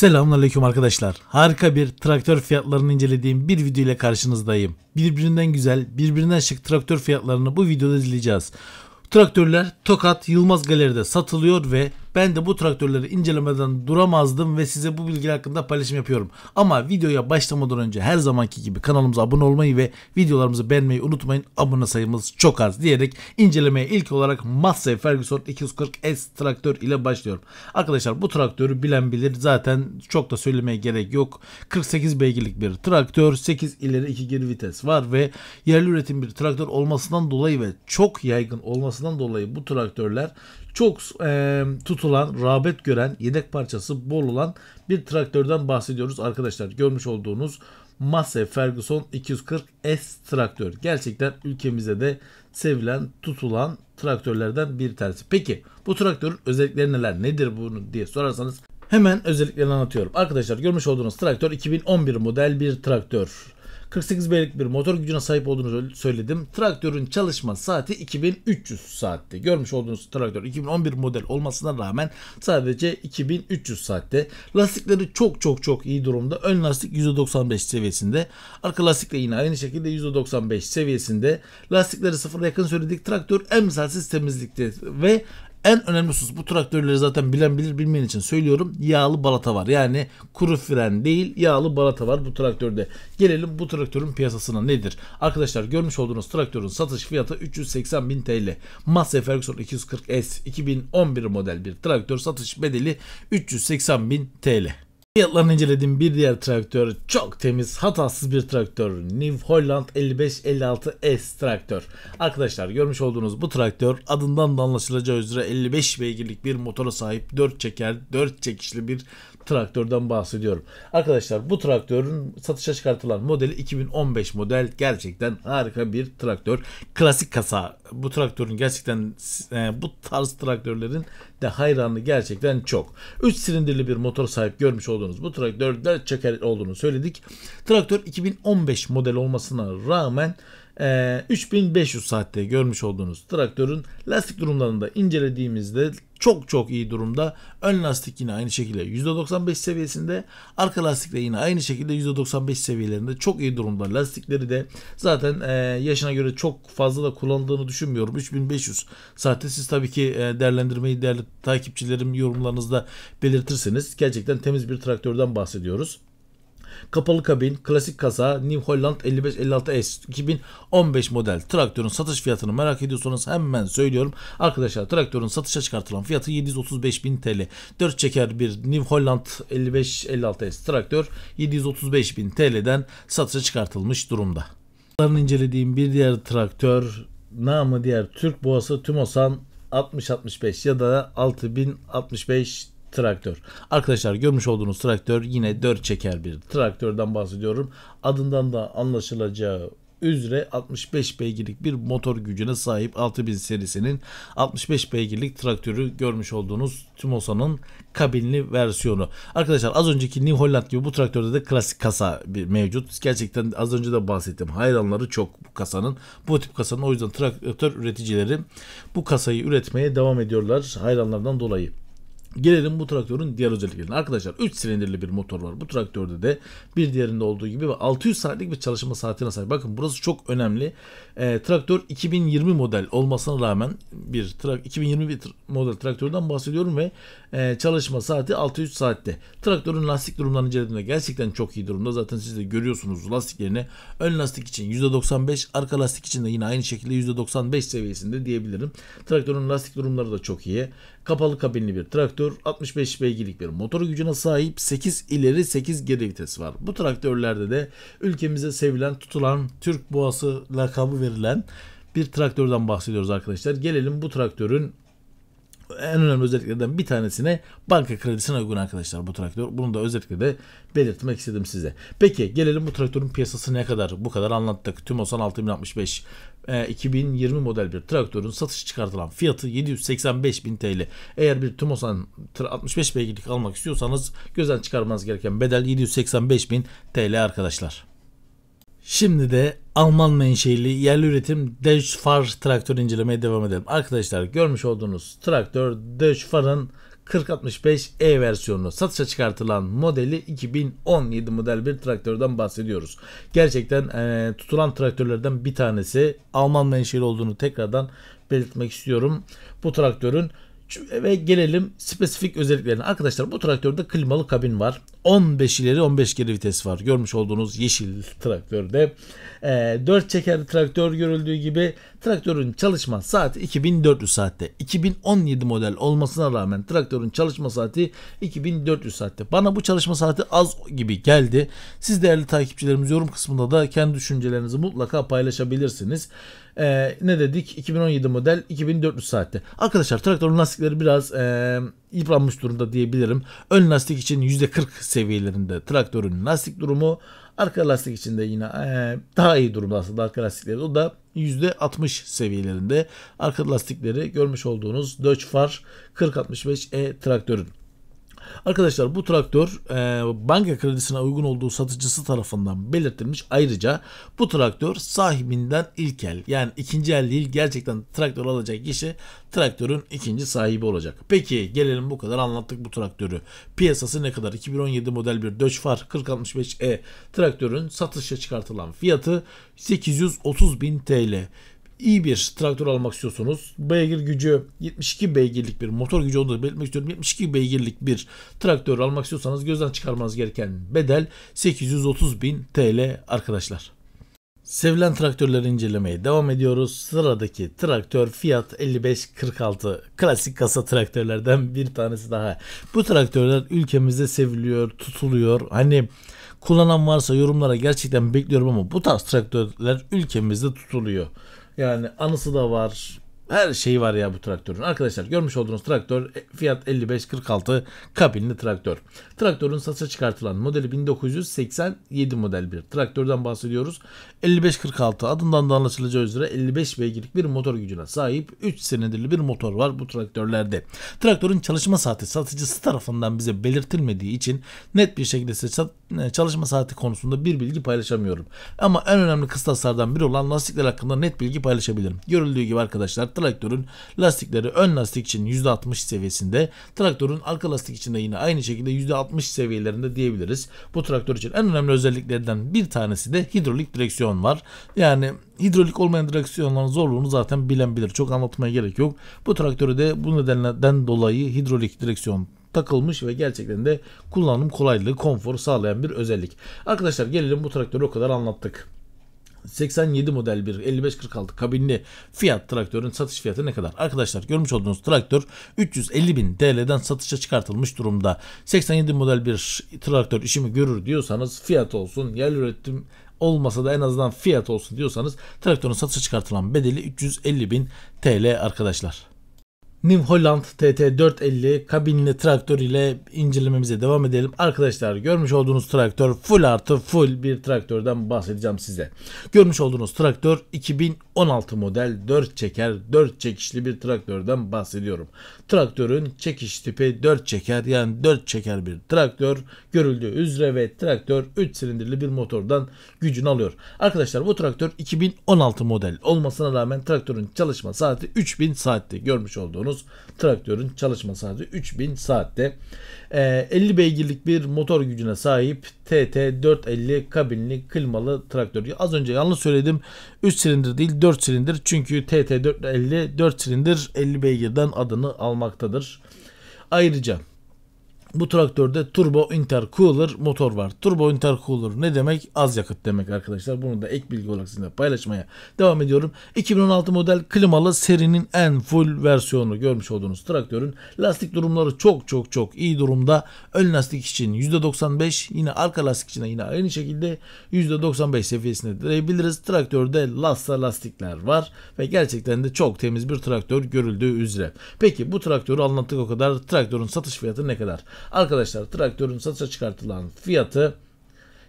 Selamünaleyküm arkadaşlar. Harika bir traktör fiyatlarını incelediğim bir video ile karşınızdayım. Birbirinden güzel, birbirinden şık traktör fiyatlarını bu videoda izleyeceğiz. Traktörler Tokat Yılmaz Galeri'de satılıyor ve ben de bu traktörleri incelemeden duramazdım ve size bu bilgi hakkında paylaşım yapıyorum. Ama videoya başlamadan önce her zamanki gibi kanalımıza abone olmayı ve videolarımızı beğenmeyi unutmayın. Abone sayımız çok az diyerek incelemeye ilk olarak Massey Ferguson 240S traktör ile başlıyorum. Arkadaşlar bu traktörü bilen bilir zaten çok da söylemeye gerek yok. 48 beygirlik bir traktör 8 ileri 2 geri vites var ve yerli üretim bir traktör olmasından dolayı ve çok yaygın olmasından dolayı bu traktörler çok e, tutulan, rağbet gören, yedek parçası bol olan bir traktörden bahsediyoruz arkadaşlar. Görmüş olduğunuz Massey Ferguson 240 S traktör. Gerçekten ülkemizde de sevilen, tutulan traktörlerden bir tanesi. Peki bu traktörün özellikleri neler? Nedir bunu diye sorarsanız hemen özelliklerini anlatıyorum. Arkadaşlar görmüş olduğunuz traktör 2011 model bir traktör. 48 beylik bir motor gücüne sahip olduğunu söyledim. Traktörün çalışma saati 2300 saatte. Görmüş olduğunuz traktör 2011 model olmasına rağmen sadece 2300 saatte. Lastikleri çok çok çok iyi durumda. Ön lastik %95 seviyesinde. Arka lastik de yine aynı şekilde %95 seviyesinde. Lastikleri sıfıra yakın söyledik. Traktör emsalsiz temizlikte ve en önemli husus bu traktörleri zaten bilen bilir bilmeyen için söylüyorum. Yağlı balata var. Yani kuru fren değil yağlı balata var bu traktörde. Gelelim bu traktörün piyasasına nedir? Arkadaşlar görmüş olduğunuz traktörün satış fiyatı 380 bin TL. Massey Ferguson 240S 2011 model bir traktör satış bedeli 380 bin TL. Fiyatlarını incelediğim bir diğer traktör çok temiz hatasız bir traktör. New Holland 55-56 s traktör. Arkadaşlar görmüş olduğunuz bu traktör adından da anlaşılacağı üzere 55 beygirlik bir motora sahip 4 çeker 4 çekişli bir traktörden bahsediyorum. Arkadaşlar bu traktörün satışa çıkartılan modeli 2015 model. Gerçekten harika bir traktör. Klasik kasa. Bu traktörün gerçekten e, bu tarz traktörlerin de hayranı gerçekten çok. 3 silindirli bir motor sahip görmüş olduğunuz bu traktör çeker olduğunu söyledik. Traktör 2015 model olmasına rağmen 3500 ee, saatte görmüş olduğunuz traktörün lastik durumlarını da incelediğimizde çok çok iyi durumda. Ön lastik yine aynı şekilde %95 seviyesinde. Arka lastik de yine aynı şekilde %95 seviyelerinde. Çok iyi durumda. Lastikleri de zaten e, yaşına göre çok fazla da kullandığını düşünmüyorum. 3500 saatte siz tabii ki e, değerlendirmeyi değerli takipçilerim yorumlarınızda belirtirsiniz. Gerçekten temiz bir traktörden bahsediyoruz. Kapalı kabin, klasik kasa, New Holland 5556S 2015 model traktörün satış fiyatını merak ediyorsanız hemen söylüyorum. Arkadaşlar traktörün satışa çıkartılan fiyatı 735.000 TL. 4 çeker bir New Holland 5556S traktör 735.000 TL'den satışa çıkartılmış durumda. incelediğim bir diğer traktör namı diğer Türk boğası Tümosan 6065 ya da 6065 traktör. Arkadaşlar görmüş olduğunuz traktör yine 4 çeker bir traktörden bahsediyorum. Adından da anlaşılacağı üzere 65 beygirlik bir motor gücüne sahip 6000 serisinin 65 beygirlik traktörü görmüş olduğunuz Tümosa'nın kabinli versiyonu. Arkadaşlar az önceki New Holland gibi bu traktörde de klasik kasa bir mevcut. Gerçekten az önce de bahsettim. Hayranları çok bu kasanın. Bu tip kasanın o yüzden traktör üreticileri bu kasayı üretmeye devam ediyorlar hayranlardan dolayı. Gelelim bu traktörün diğer özelliklerine. Arkadaşlar 3 silindirli bir motor var. Bu traktörde de bir diğerinde olduğu gibi 600 saatlik bir çalışma saatine sahip. Bakın burası çok önemli. E, traktör 2020 model olmasına rağmen bir 2020 2021 model traktörden bahsediyorum ve e, çalışma saati 600 saatte. Traktörün lastik durumlarını incelediğimde gerçekten çok iyi durumda. Zaten siz de görüyorsunuz lastiklerini. Ön lastik için %95, arka lastik için de yine aynı şekilde %95 seviyesinde diyebilirim. Traktörün lastik durumları da çok iyi. Kapalı kabinli bir traktör traktör 65 beygirlik bir motor gücüne sahip 8 ileri 8 geri vitesi var. Bu traktörlerde de ülkemize sevilen tutulan Türk boğası lakabı verilen bir traktörden bahsediyoruz arkadaşlar. Gelelim bu traktörün en önemli özelliklerden bir tanesine banka kredisine uygun arkadaşlar bu traktör. Bunu da özellikle de belirtmek istedim size. Peki gelelim bu traktörün piyasası ne kadar? Bu kadar anlattık. Tümosan 6065 2020 model bir traktörün satış çıkartılan fiyatı 785.000 TL. Eğer bir Tümosan 65 beygirlik almak istiyorsanız gözden çıkarmanız gereken bedel 785.000 TL arkadaşlar. Şimdi de Alman menşeli yerli üretim Deutschfahr traktör incelemeye devam edelim. Arkadaşlar görmüş olduğunuz traktör Deutschfahr'ın 4065 E versiyonu satışa çıkartılan modeli 2017 model bir traktörden bahsediyoruz. Gerçekten e, tutulan traktörlerden bir tanesi Alman menşeli olduğunu tekrardan belirtmek istiyorum. Bu traktörün ve gelelim spesifik özelliklerine. Arkadaşlar bu traktörde klimalı kabin var. 15 ileri 15 geri vites var. Görmüş olduğunuz yeşil traktörde. E, ee, 4 çekerli traktör görüldüğü gibi Traktörün çalışma saati 2400 saatte. 2017 model olmasına rağmen traktörün çalışma saati 2400 saatte. Bana bu çalışma saati az gibi geldi. Siz değerli takipçilerimiz yorum kısmında da kendi düşüncelerinizi mutlaka paylaşabilirsiniz. Ee, ne dedik? 2017 model 2400 saatte. Arkadaşlar traktörün lastikleri biraz... Ee, yıpranmış durumda diyebilirim. Ön lastik için %40 seviyelerinde traktörün lastik durumu. Arka lastik için de yine ee, daha iyi durumda aslında arka lastikleri. O da %60 seviyelerinde. Arka lastikleri görmüş olduğunuz Dodge Far 4065E traktörün. Arkadaşlar bu traktör e, banka kredisine uygun olduğu satıcısı tarafından belirtilmiş. Ayrıca bu traktör sahibinden ilk el yani ikinci el değil gerçekten traktör alacak kişi traktörün ikinci sahibi olacak. Peki gelelim bu kadar anlattık bu traktörü. Piyasası ne kadar? 2017 model bir Dodge Far 4065E traktörün satışa çıkartılan fiyatı 830 bin TL iyi bir traktör almak istiyorsunuz. Beygir gücü 72 beygirlik bir motor gücü olduğunu belirtmek istiyorum. 72 beygirlik bir traktör almak istiyorsanız gözden çıkarmanız gereken bedel 830 bin TL arkadaşlar. Sevilen traktörleri incelemeye devam ediyoruz. Sıradaki traktör Fiat 5546 klasik kasa traktörlerden bir tanesi daha. Bu traktörler ülkemizde seviliyor, tutuluyor. Hani kullanan varsa yorumlara gerçekten bekliyorum ama bu tarz traktörler ülkemizde tutuluyor. Yani anısı da var. Her şeyi var ya bu traktörün. Arkadaşlar görmüş olduğunuz traktör e, fiyat 55-46 kabinli traktör. Traktörün satışa çıkartılan modeli 1987 model bir traktörden bahsediyoruz. 55-46 adından da anlaşılacağı üzere 55 beygirlik bir motor gücüne sahip 3 senedirli bir motor var bu traktörlerde. Traktörün çalışma saati satıcısı tarafından bize belirtilmediği için net bir şekilde size e, çalışma saati konusunda bir bilgi paylaşamıyorum. Ama en önemli kıstaslardan biri olan lastikler hakkında net bilgi paylaşabilirim. Görüldüğü gibi arkadaşlar traktörün lastikleri ön lastik için %60 seviyesinde, traktörün arka lastik için de yine aynı şekilde %60 seviyelerinde diyebiliriz. Bu traktör için en önemli özelliklerinden bir tanesi de hidrolik direksiyon var. Yani hidrolik olmayan direksiyonların zorluğunu zaten bilen bilir. Çok anlatmaya gerek yok. Bu traktörü de bu nedenden dolayı hidrolik direksiyon takılmış ve gerçekten de kullanım kolaylığı, konforu sağlayan bir özellik. Arkadaşlar gelelim bu traktörü o kadar anlattık. 87 model bir 55-46 kabinli fiyat traktörün satış fiyatı ne kadar? Arkadaşlar görmüş olduğunuz traktör 350 bin TL'den satışa çıkartılmış durumda. 87 model bir traktör işimi görür diyorsanız fiyat olsun yer üretim olmasa da en azından fiyat olsun diyorsanız traktörün satışa çıkartılan bedeli 350 bin TL arkadaşlar. New Holland TT450 kabinli traktör ile incelememize devam edelim. Arkadaşlar görmüş olduğunuz traktör full artı full bir traktörden bahsedeceğim size. Görmüş olduğunuz traktör 2016 model 4 çeker 4 çekişli bir traktörden bahsediyorum. Traktörün çekiş tipi 4 çeker yani 4 çeker bir traktör görüldüğü üzere ve traktör 3 silindirli bir motordan gücünü alıyor. Arkadaşlar bu traktör 2016 model olmasına rağmen traktörün çalışma saati 3000 saatte görmüş olduğunuz biliyorsunuz traktörün çalışma saati 3000 saatte. E, ee, 50 beygirlik bir motor gücüne sahip TT450 kabinli klimalı traktör. Az önce yanlış söyledim 3 silindir değil 4 silindir çünkü TT450 4 silindir 50 beygirden adını almaktadır. Ayrıca bu traktörde turbo intercooler motor var. Turbo intercooler ne demek? Az yakıt demek arkadaşlar. Bunu da ek bilgi olarak sizinle paylaşmaya devam ediyorum. 2016 model klimalı serinin en full versiyonu görmüş olduğunuz traktörün lastik durumları çok çok çok iyi durumda. Ön lastik için %95 yine arka lastik için yine aynı şekilde %95 seviyesinde diyebiliriz. Traktörde lasta lastikler var ve gerçekten de çok temiz bir traktör görüldüğü üzere. Peki bu traktörü anlattık o kadar. Traktörün satış fiyatı ne kadar? Arkadaşlar traktörün satışa çıkartılan fiyatı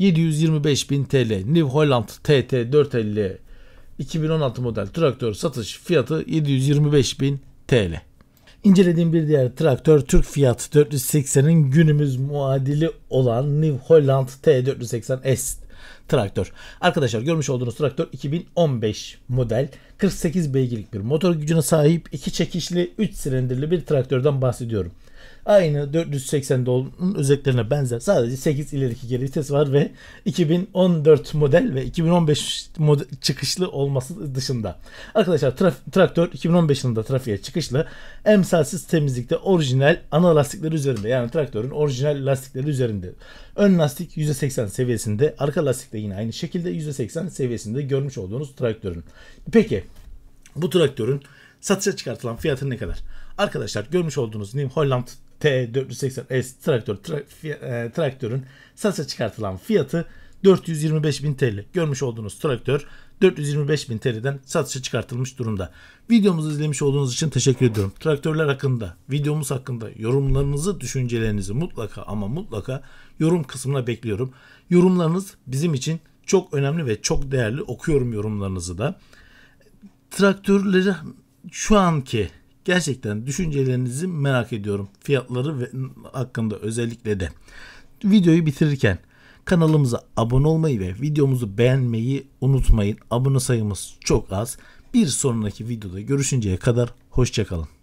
725.000 TL. New Holland TT 450 2016 model traktör satış fiyatı 725.000 TL. İncelediğim bir diğer traktör Türk Fiat 480'in günümüz muadili olan New Holland T480S traktör. Arkadaşlar görmüş olduğunuz traktör 2015 model. 48 beygirlik bir motor gücüne sahip, iki çekişli, 3 silindirli bir traktörden bahsediyorum. Aynı 480 dolunun özelliklerine benzer. Sadece 8 ileriki geri vites var ve 2014 model ve 2015 model çıkışlı olması dışında. Arkadaşlar traf- traktör 2015 yılında trafiğe çıkışlı emsalsiz temizlikte orijinal ana lastikleri üzerinde yani traktörün orijinal lastikleri üzerinde. Ön lastik %80 seviyesinde, arka lastik de yine aynı şekilde %80 seviyesinde görmüş olduğunuz traktörün. Peki bu traktörün satışa çıkartılan fiyatı ne kadar? Arkadaşlar görmüş olduğunuz New Holland T480S e, traktör tra, e, traktörün satışa çıkartılan fiyatı 425.000 TL. Görmüş olduğunuz traktör 425.000 TL'den satışa çıkartılmış durumda. Videomuzu izlemiş olduğunuz için teşekkür ediyorum. Traktörler hakkında, videomuz hakkında yorumlarınızı, düşüncelerinizi mutlaka ama mutlaka yorum kısmına bekliyorum. Yorumlarınız bizim için çok önemli ve çok değerli. Okuyorum yorumlarınızı da. Traktörleri şu anki Gerçekten düşüncelerinizi merak ediyorum. Fiyatları ve hakkında özellikle de. Videoyu bitirirken kanalımıza abone olmayı ve videomuzu beğenmeyi unutmayın. Abone sayımız çok az. Bir sonraki videoda görüşünceye kadar hoşçakalın.